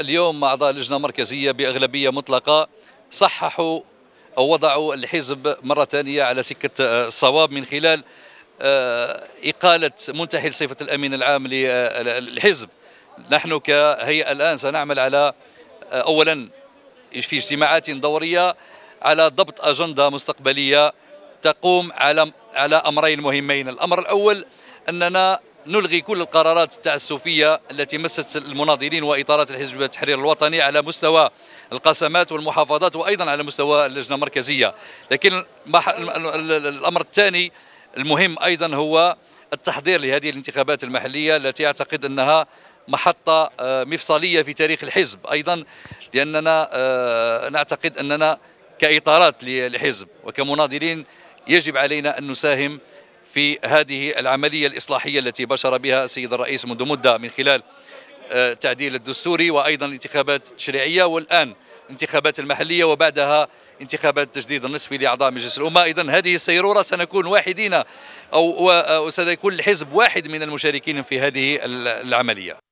اليوم أعضاء اللجنة المركزية بأغلبية مطلقة صححوا أو وضعوا الحزب مرة ثانية على سكة آه، الصواب من خلال آه، إقالة منتحل صفة الأمين العام للحزب آه، نحن كهيئة الآن سنعمل على أولا في اجتماعات دورية على ضبط أجندة مستقبلية تقوم على على أمرين مهمين الأمر الأول أننا نلغي كل القرارات التعسفية التي مست المناضلين وإطارات الحزب التحرير الوطني على مستوى القسمات والمحافظات وأيضا على مستوى اللجنة المركزية لكن الأمر الثاني المهم أيضا هو التحضير لهذه الانتخابات المحلية التي أعتقد أنها محطة آه، مفصلية في تاريخ الحزب أيضا لأننا آه، نعتقد أننا كإطارات للحزب وكمناضلين يجب علينا أن نساهم في هذه العملية الإصلاحية التي بشر بها السيد الرئيس منذ مدة من خلال التعديل آه، الدستوري وأيضا الانتخابات التشريعية والآن الانتخابات المحلية وبعدها انتخابات التجديد النصفي لأعضاء مجلس الأمة إذا هذه السيرورة سنكون واحدين أو وسيكون الحزب واحد من المشاركين في هذه العملية